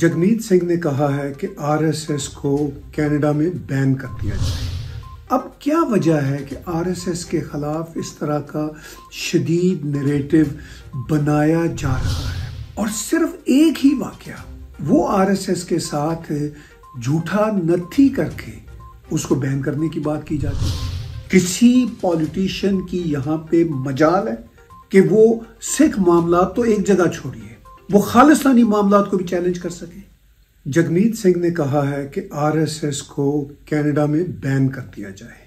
जगमीत सिंह ने कहा है कि आरएसएस को कनाडा में बैन कर दिया जाए अब क्या वजह है कि आरएसएस के ख़िलाफ़ इस तरह का शदीद नरेटिव बनाया जा रहा है और सिर्फ एक ही वाक्य वो आरएसएस के साथ झूठा नथी करके उसको बैन करने की बात की जाती है किसी पॉलिटिशियन की यहाँ पे मजाल है कि वो सिख मामला तो एक जगह छोड़िए वो खालिस्तानी मामला को भी चैलेंज कर सकें जगमीत सिंह ने कहा है कि आरएसएस को कनाडा में बैन कर दिया जाए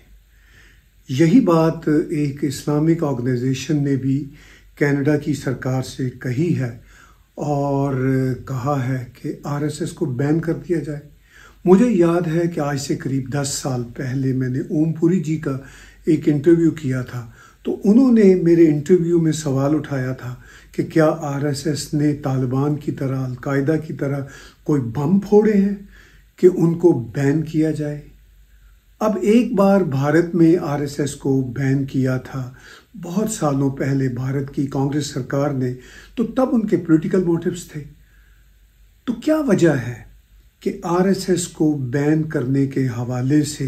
यही बात एक इस्लामिक ऑर्गेनाइजेशन ने भी कनाडा की सरकार से कही है और कहा है कि आरएसएस को बैन कर दिया जाए मुझे याद है कि आज से करीब दस साल पहले मैंने ओमपुरी जी का एक इंटरव्यू किया था तो उन्होंने मेरे इंटरव्यू में सवाल उठाया था कि क्या आरएसएस ने तालिबान की तरह अलकायदा की तरह कोई बम फोड़े हैं कि उनको बैन किया जाए अब एक बार भारत में आरएसएस को बैन किया था बहुत सालों पहले भारत की कांग्रेस सरकार ने तो तब उनके पॉलिटिकल मोटिव्स थे तो क्या वजह है कि आरएसएस को बैन करने के हवाले से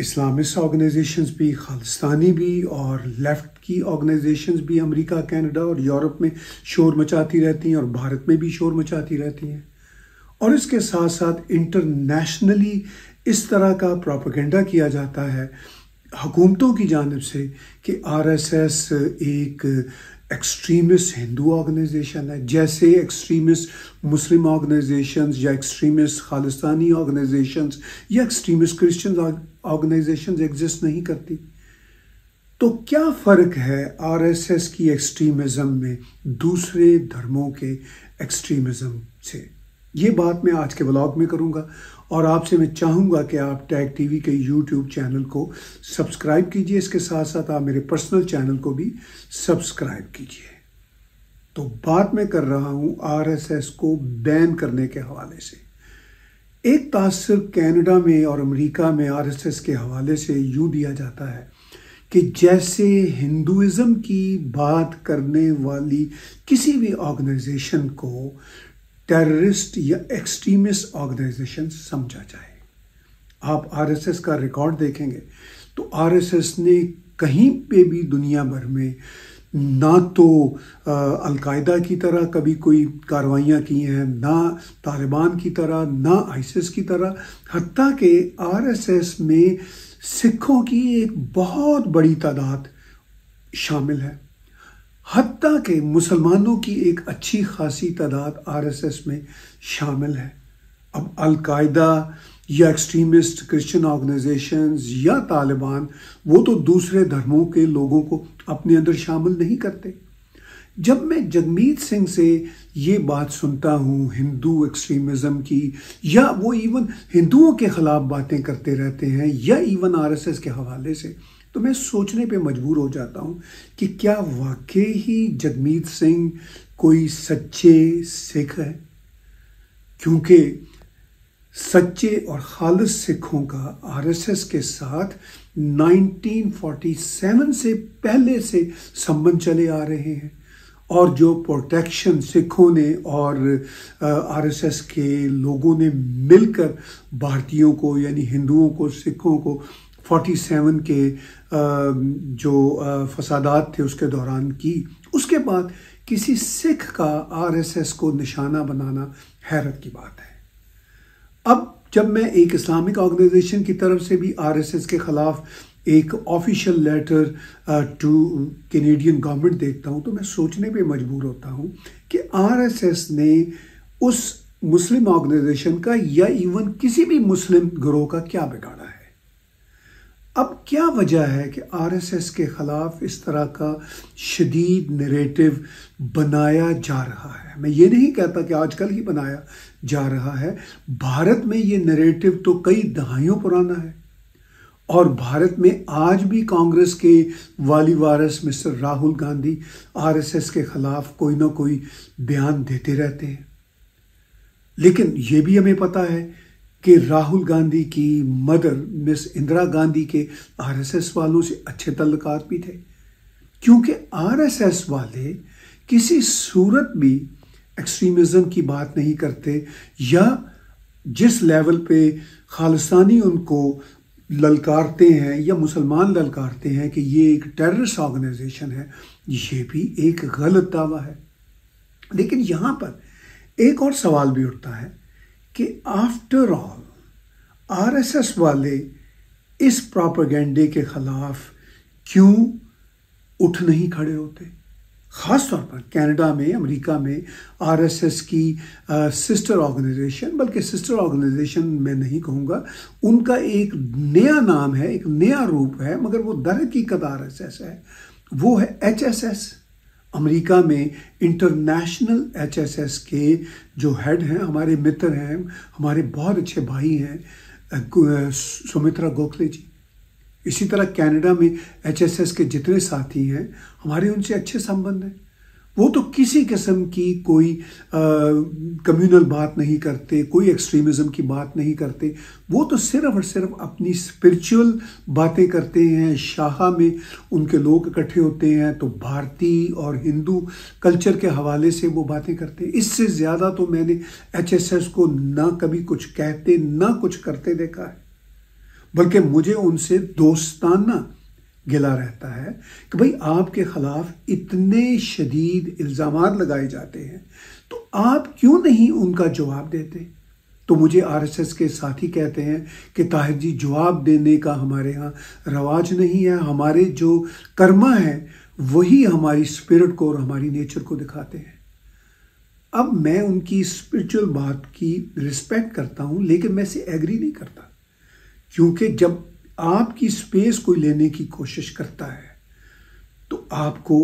इस्लामिस्ट ऑर्गेनाइजेशंस भी खालिस्तानी भी और लेफ़्ट की ऑर्गेनाइजेशंस भी अमेरिका कनाडा और यूरोप में शोर मचाती रहती हैं और भारत में भी शोर मचाती रहती हैं और इसके साथ साथ इंटरनेशनली इस तरह का प्रोपागेंडा किया जाता है हुकूमतों की जानब से कि आरएसएस एक एक्सट्रीमिस्ट हिंदू ऑर्गेनाइजेशन है जैसे एक्सट्रीमिस्ट मुस्लिम ऑर्गेनाइजेशन या एक्सट्रीमिस्ट खालिस्तानी ऑर्गेनाइजेशन या एक्सट्रीमिस्ट क्रिश्चियन ऑर्गेनाइजेशन एग्जिस्ट नहीं करती तो क्या फ़र्क है आरएसएस की एक्सट्रीमिज्म में दूसरे धर्मों के एक्सट्रीमिज्म से ये बात मैं आज के ब्लॉग में करूंगा और आपसे मैं चाहूँगा कि आप टैग टीवी के यूट्यूब चैनल को सब्सक्राइब कीजिए इसके साथ साथ आप मेरे पर्सनल चैनल को भी सब्सक्राइब कीजिए तो बात मैं कर रहा हूँ आरएसएस को बैन करने के हवाले से एक तासर कनाडा में और अमेरिका में आरएसएस के हवाले से यूँ दिया जाता है कि जैसे हिंदुज़म की बात करने वाली किसी भी ऑर्गेनाइजेशन को टेररिस्ट या एक्सट्रीमिस्ट ऑर्गेनाइजेशन समझा जाए आप आरएसएस का रिकॉर्ड देखेंगे तो आरएसएस ने कहीं पे भी दुनिया भर में ना तो अलकायदा की तरह कभी कोई कार्रवाइयाँ की हैं ना तालिबान की तरह ना आइसिस की तरह हती के आरएसएस में सिखों की एक बहुत बड़ी तादाद शामिल है हती के मुसलमानों की एक अच्छी खासी तादाद आरएसएस में शामिल है अब अलकायदा या एक्सट्रीमिस्ट क्रिश्चियन ऑर्गेनाइजेशंस या तालिबान वो तो दूसरे धर्मों के लोगों को अपने अंदर शामिल नहीं करते जब मैं जगमीत सिंह से ये बात सुनता हूँ हिंदू एक्सट्रीमिज़म की या वो इवन हिंदुओं के ख़िलाफ़ बातें करते रहते हैं या इवन आरएसएस के हवाले से तो मैं सोचने पे मजबूर हो जाता हूँ कि क्या वाकई ही जगमीत सिंह कोई सच्चे सिख है क्योंकि सच्चे और खालस सिखों का आरएसएस के साथ 1947 से पहले से संबंध चले आ रहे हैं और जो प्रोटेक्शन सिखों ने और आरएसएस के लोगों ने मिलकर भारतीयों को यानी हिंदुओं को सिखों को 47 के जो फसादात थे उसके दौरान की उसके बाद किसी सिख का आरएसएस को निशाना बनाना हैरत की बात है अब जब मैं एक इस्लामिक ऑर्गेनाइजेशन की तरफ से भी आरएसएस के ख़िलाफ़ एक official letter to Canadian government देखता हूं तो मैं सोचने पे मजबूर होता हूं कि आरएसएस ने उस मुस्लिम ऑर्गेनाइजेशन का या इवन किसी भी मुस्लिम ग्रोह का क्या बिगाड़ा है अब क्या वजह है कि आरएसएस के ख़िलाफ़ इस तरह का शदीद नरेटिव बनाया जा रहा है मैं ये नहीं कहता कि आजकल ही बनाया जा रहा है भारत में ये नरेटिव तो कई दहाइयों पुराना है और भारत में आज भी कांग्रेस के वाली वारस मिस्टर राहुल गांधी आरएसएस के ख़िलाफ़ कोई ना कोई बयान देते रहते हैं लेकिन ये भी हमें पता है कि राहुल गांधी की मदर मिस इंदिरा गांधी के आरएसएस वालों से अच्छे तल्लकात भी थे क्योंकि आरएसएस वाले किसी सूरत भी एक्सट्रीमिज़म की बात नहीं करते या जिस लेवल पे खालिस्तानी उनको ललकारते हैं या मुसलमान ललकारते हैं कि ये एक टेररिस्ट ऑर्गेनाइजेशन है ये भी एक गलत दावा है लेकिन यहाँ पर एक और सवाल भी उठता है कि आफ्टर ऑल आरएसएस वाले इस प्रोपागेंडे के खिलाफ क्यों उठ नहीं खड़े होते ख़ास तौर पर कनाडा में अमेरिका में आरएसएस की आ, सिस्टर ऑर्गेनाइजेशन बल्कि सिस्टर ऑर्गेनाइजेशन मैं नहीं कहूँगा उनका एक नया नाम है एक नया रूप है मगर वो दर की कद आरएसएस है वो है एचएसएस अमेरिका में इंटरनेशनल एचएसएस के जो हेड हैं हमारे मित्र हैं हमारे बहुत अच्छे भाई हैं सुमित्रा गोखले जी इसी तरह कनाडा में एचएसएस के जितने साथी हैं हमारे उनसे अच्छे संबंध हैं वो तो किसी किस्म की कोई कम्युनल बात नहीं करते कोई एक्सट्रीमिज्म की बात नहीं करते वो तो सिर्फ और सिर्फ अपनी स्पिरिचुअल बातें करते हैं शाह में उनके लोग इकट्ठे होते हैं तो भारतीय और हिंदू कल्चर के हवाले से वो बातें करते हैं इससे ज़्यादा तो मैंने एचएसएस को ना कभी कुछ कहते ना कुछ करते देखा है बल्कि मुझे उनसे दोस्ताना गिला रहता है कि भाई आपके खिलाफ इतने शदीद इल्ज़ाम लगाए जाते हैं तो आप क्यों नहीं उनका जवाब देते तो मुझे आरएसएस के साथी कहते हैं कि ताहिर जी जवाब देने का हमारे यहाँ रवाज नहीं है हमारे जो कर्मा है वही हमारी स्पिरिट को और हमारी नेचर को दिखाते हैं अब मैं उनकी स्पिरिचुअल बात की रिस्पेक्ट करता हूँ लेकिन मैं इसे एग्री नहीं करता क्योंकि जब आपकी स्पेस कोई लेने की कोशिश करता है तो आपको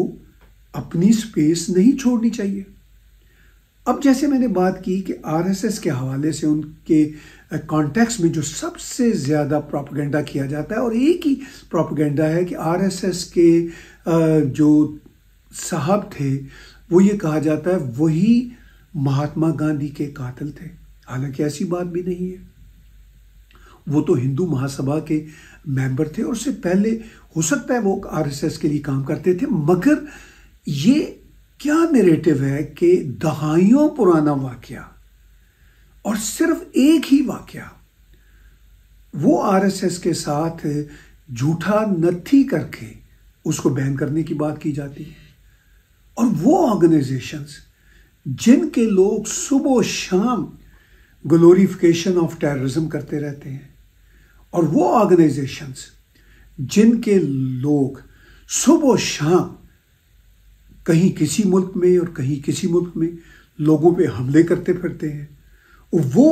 अपनी स्पेस नहीं छोड़नी चाहिए अब जैसे मैंने बात की कि आरएसएस के हवाले से उनके कॉन्टेक्स में जो सबसे ज़्यादा प्रोपगेंडा किया जाता है और एक ही प्रोपगेंडा है कि आरएसएस के जो साहब थे वो ये कहा जाता है वही महात्मा गांधी के कातिल थे हालांकि ऐसी बात भी नहीं है वो तो हिंदू महासभा के मेंबर थे और उससे पहले हो सकता है वो आरएसएस के लिए काम करते थे मगर ये क्या नेरेटिव है कि दहाइयों पुराना वाक्य और सिर्फ एक ही वाक्य वो आरएसएस के साथ झूठा नथी करके उसको बैन करने की बात की जाती है और वो ऑर्गेनाइजेशंस जिनके लोग सुबह शाम ग्लोरीफिकेशन ऑफ टेररिज्म करते रहते हैं और वो ऑर्गेनाइजेशंस जिनके लोग सुबह शाम कहीं किसी मुल्क में और कहीं किसी मुल्क में लोगों पे हमले करते फिरते हैं वो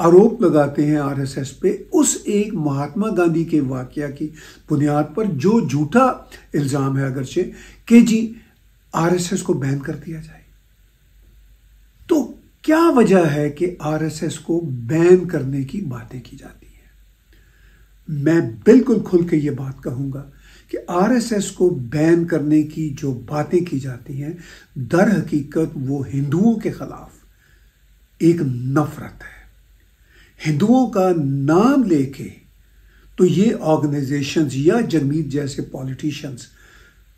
आरोप लगाते हैं आरएसएस पे उस एक महात्मा गांधी के वाक्य की बुनियाद पर जो झूठा इल्ज़ाम है अगरचे कि जी आरएसएस को बैन कर दिया जाए तो क्या वजह है कि आरएसएस को बैन करने की बातें की जाती मैं बिल्कुल खुल के ये बात कहूँगा कि आरएसएस को बैन करने की जो बातें की जाती हैं दर हकीकत वो हिंदुओं के खिलाफ एक नफरत है हिंदुओं का नाम लेके तो ये ऑर्गेनाइजेशंस या जगमीत जैसे पॉलिटिशियंस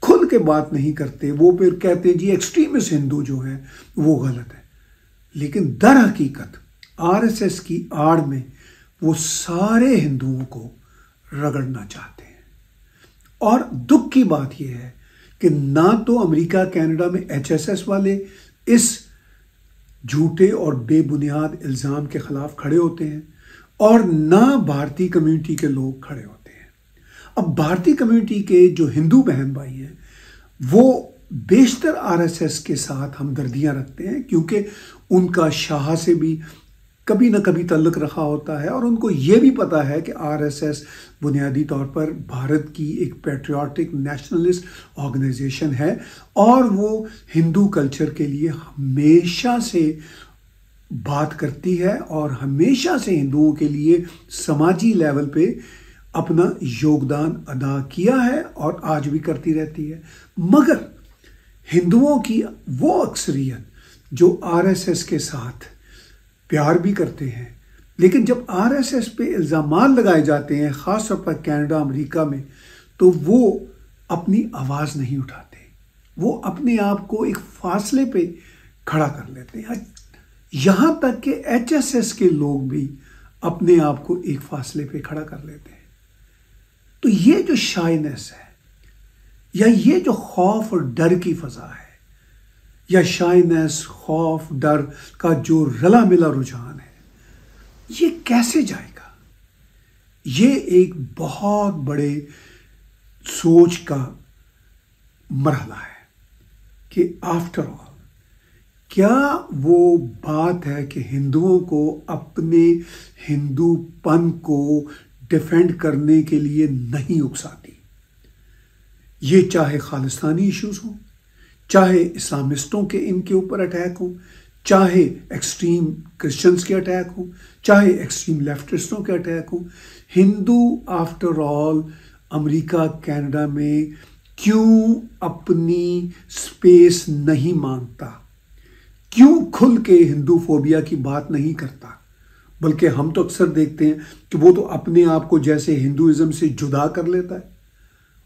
खुल के बात नहीं करते वो फिर कहते हैं जी एक्सट्रीमिस्ट हिंदू जो हैं वो गलत है लेकिन दर हकीकत आरएसएस की आड़ में वो सारे हिंदुओं को रगड़ना चाहते हैं और दुख की बात यह है कि ना तो अमेरिका कनाडा में एचएसएस वाले इस झूठे और बेबुनियाद इल्ज़ाम के खिलाफ खड़े होते हैं और ना भारतीय कम्युनिटी के लोग खड़े होते हैं अब भारतीय कम्युनिटी के जो हिंदू बहन भाई हैं वो बेशतर आरएसएस के साथ हमदर्दियाँ रखते हैं क्योंकि उनका शाह से भी कभी ना कभी तल्लक रखा होता है और उनको ये भी पता है कि आरएसएस बुनियादी तौर पर भारत की एक पेट्रियाटिक नेशनलिस्ट ऑर्गेनाइजेशन है और वो हिंदू कल्चर के लिए हमेशा से बात करती है और हमेशा से हिंदुओं के लिए समाजी लेवल पे अपना योगदान अदा किया है और आज भी करती रहती है मगर हिंदुओं की वो अक्सरियत जो आरएसएस के साथ प्यार भी करते हैं लेकिन जब आरएसएस पे इल्ज़ाम लगाए जाते हैं ख़ास तौर पर कनाडा अमेरिका में तो वो अपनी आवाज़ नहीं उठाते वो अपने आप को एक फासले पे खड़ा कर लेते हैं यहाँ तक कि एचएसएस के लोग भी अपने आप को एक फासले पे खड़ा कर लेते हैं तो ये जो शाइनेस है या ये जो खौफ और डर की फजा है या शाइनेस खौफ डर का जो रला मिला रुझान है ये कैसे जाएगा ये एक बहुत बड़े सोच का मरहला है कि आफ्टर ऑल क्या वो बात है कि हिंदुओं को अपने हिंदूपन को डिफेंड करने के लिए नहीं उकसाती ये चाहे खालिस्तानी इश्यूज हों चाहे इस्लामिस्टों के इनके ऊपर अटैक हो चाहे एक्सट्रीम क्रिश्चियंस के अटैक हो चाहे एक्सट्रीम लेफ्टिस्टों के अटैक हो Hindu after all America Canada में क्यों अपनी स्पेस नहीं मांगता क्यों खुल के हिंदू फोबिया की बात नहीं करता बल्कि हम तो अक्सर देखते हैं कि वो तो अपने आप को जैसे हिंदुइज्म से जुदा कर लेता है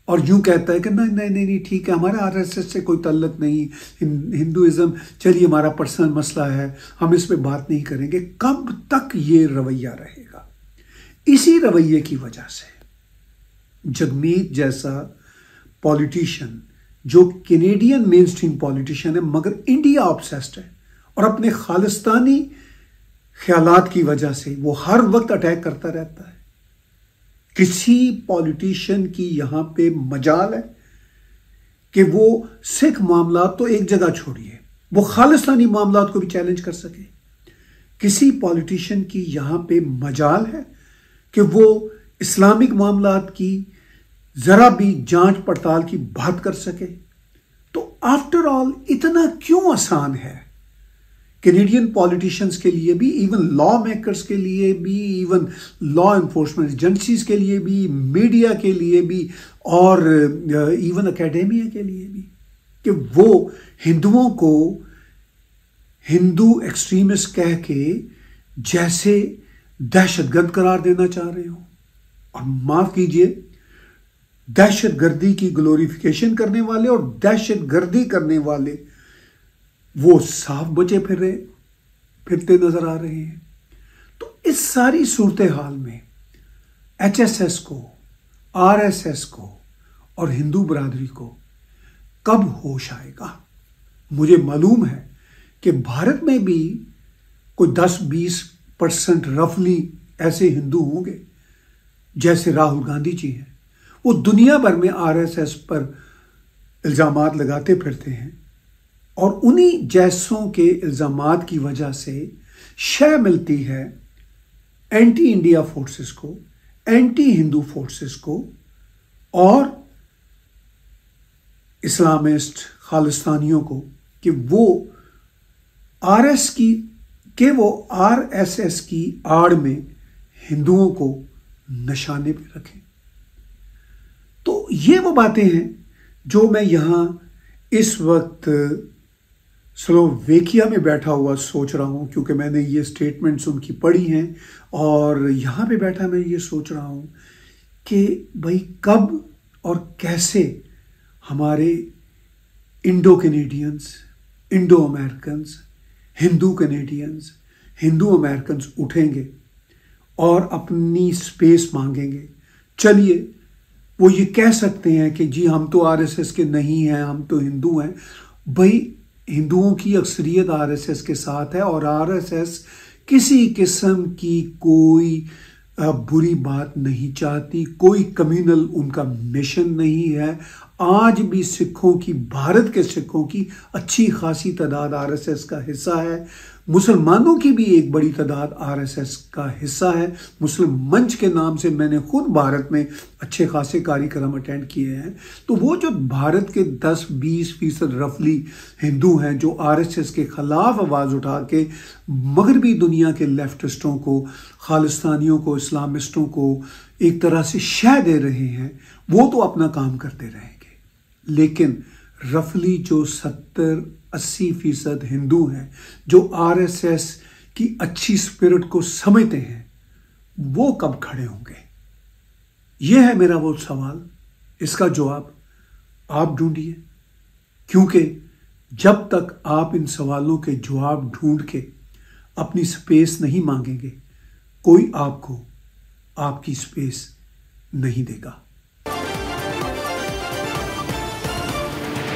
और यूँ कहता है कि नहीं नहीं नहीं नहीं ठीक है हमारा आरएसएस से कोई तल्लक नहीं हिंदुज़म चलिए हमारा पर्सनल मसला है हम इस पर बात नहीं करेंगे कब तक ये रवैया रहेगा इसी रवैये की वजह से जगमीत जैसा पॉलिटिशियन जो कैनेडियन मेन स्ट्रीम पॉलिटिशियन है मगर इंडिया ऑब्सेस्ड है और अपने खालिस्तानी ख्याल की वजह से वो हर वक्त अटैक करता रहता है किसी पॉलिटिशियन की यहाँ पे मजाल है कि वो सिख मामला तो एक जगह छोड़िए वो खालिस्तानी मामला को भी चैलेंज कर सके किसी पॉलिटिशियन की यहाँ पे मजाल है कि वो इस्लामिक मामला की ज़रा भी जांच पड़ताल की बात कर सके तो आफ्टर ऑल इतना क्यों आसान है कैनेडियन पॉलिटिशियंस के लिए भी इवन लॉ मेकर्स के लिए भी इवन लॉ इन्फोर्समेंट एजेंसीज के लिए भी मीडिया के लिए भी और इवन uh, अकेडेमिया के लिए भी कि वो हिंदुओं को हिंदू एक्सट्रीमिस्ट कह के जैसे दहशतगर्द करार देना चाह रहे हो और माफ कीजिए दहशतगर्दी की ग्लोरिफिकेशन करने वाले और दहशतगर्दी करने वाले वो साफ बचे फिर रहे फिरते नजर आ रहे हैं तो इस सारी सूरत हाल में एस को एस को और हिंदू बरादरी को कब होश आएगा मुझे मालूम है कि भारत में भी कोई 10-20 परसेंट रफली ऐसे हिंदू होंगे जैसे राहुल गांधी जी हैं वो दुनिया भर में आरएसएस पर इल्ज़ाम लगाते फिरते हैं और उन्हीं जैसों के इल्ज़ाम की वजह से शह मिलती है एंटी इंडिया फोर्सेस को एंटी हिंदू फोर्सेस को और इस्लामिस्ट खालिस्तानियों को कि वो आरएस की के वो आरएसएस की आड़ में हिंदुओं को नशाने पे रखें तो ये वो बातें हैं जो मैं यहाँ इस वक्त स्लोवेकिया में बैठा हुआ सोच रहा हूँ क्योंकि मैंने ये स्टेटमेंट्स उनकी पढ़ी हैं और यहाँ पे बैठा मैं ये सोच रहा हूँ कि भाई कब और कैसे हमारे Indo Canadians Indo Americans Hindu Canadians Hindu Americans उठेंगे और अपनी स्पेस मांगेंगे चलिए वो ये कह सकते हैं कि जी हम तो आरएसएस के नहीं हैं हम तो हिंदू हैं भाई हिंदुओं की अक्सरियत आरएसएस के साथ है और आरएसएस किसी किस्म की कोई बुरी बात नहीं चाहती कोई कम्युनल उनका मिशन नहीं है आज भी सिखों की भारत के सिखों की अच्छी खासी तादाद आरएसएस का हिस्सा है मुसलमानों की भी एक बड़ी तादाद आरएसएस का हिस्सा है मुस्लिम मंच के नाम से मैंने खुद भारत में अच्छे खासे कार्यक्रम अटेंड किए हैं तो वो जो भारत के 10-20 फीसद रफली हिंदू हैं जो आरएसएस के ख़िलाफ़ आवाज़ उठा के मगरबी दुनिया के लेफ्टिस्टों को खालिस्तानियों को इस्लामिस्टों को एक तरह से शह दे रहे हैं वो तो अपना काम करते रहे लेकिन रफली जो सत्तर अस्सी फीसद हिंदू हैं जो आरएसएस की अच्छी स्पिरिट को समझते हैं वो कब खड़े होंगे ये है मेरा वो सवाल इसका जवाब आप ढूंढिए क्योंकि जब तक आप इन सवालों के जवाब ढूंढ के अपनी स्पेस नहीं मांगेंगे कोई आपको आपकी स्पेस नहीं देगा